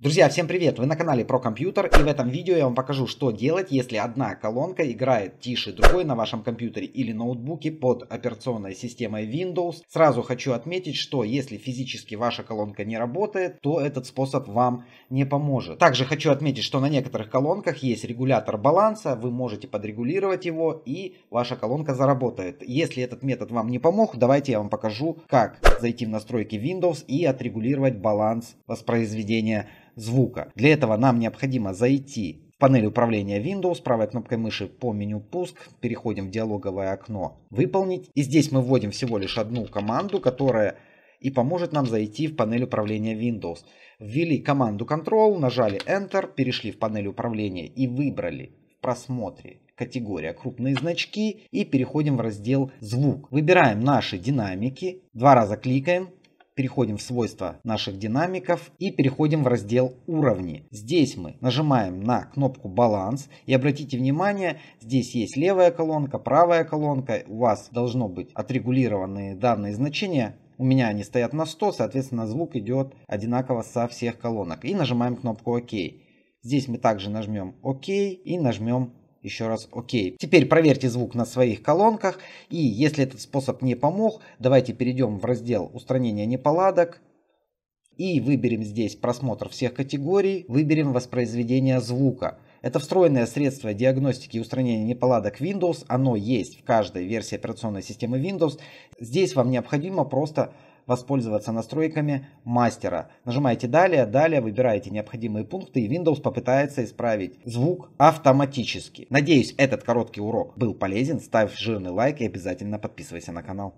Друзья, всем привет! Вы на канале про компьютер и в этом видео я вам покажу, что делать, если одна колонка играет тише другой на вашем компьютере или ноутбуке под операционной системой Windows. Сразу хочу отметить, что если физически ваша колонка не работает, то этот способ вам не поможет. Также хочу отметить, что на некоторых колонках есть регулятор баланса, вы можете подрегулировать его и ваша колонка заработает. Если этот метод вам не помог, давайте я вам покажу, как зайти в настройки Windows и отрегулировать баланс воспроизведения звука. Для этого нам необходимо зайти в панель управления Windows, правой кнопкой мыши по меню «Пуск», переходим в диалоговое окно «Выполнить». И здесь мы вводим всего лишь одну команду, которая и поможет нам зайти в панель управления Windows. Ввели команду Control, нажали Enter, перешли в панель управления и выбрали в просмотре категория крупные значки и переходим в раздел звук. Выбираем наши динамики, два раза кликаем, переходим в свойства наших динамиков и переходим в раздел уровни. Здесь мы нажимаем на кнопку баланс и обратите внимание, здесь есть левая колонка, правая колонка, у вас должно быть отрегулированные данные значения, у меня они стоят на 100, соответственно звук идет одинаково со всех колонок. И нажимаем кнопку ОК. Здесь мы также нажмем ОК и нажмем еще раз ОК. Теперь проверьте звук на своих колонках. И если этот способ не помог, давайте перейдем в раздел устранения неполадок. И выберем здесь просмотр всех категорий. Выберем воспроизведение звука. Это встроенное средство диагностики и устранения неполадок Windows. Оно есть в каждой версии операционной системы Windows. Здесь вам необходимо просто воспользоваться настройками мастера. Нажимаете «Далее», «Далее», выбираете необходимые пункты, и Windows попытается исправить звук автоматически. Надеюсь, этот короткий урок был полезен. Ставь жирный лайк и обязательно подписывайся на канал.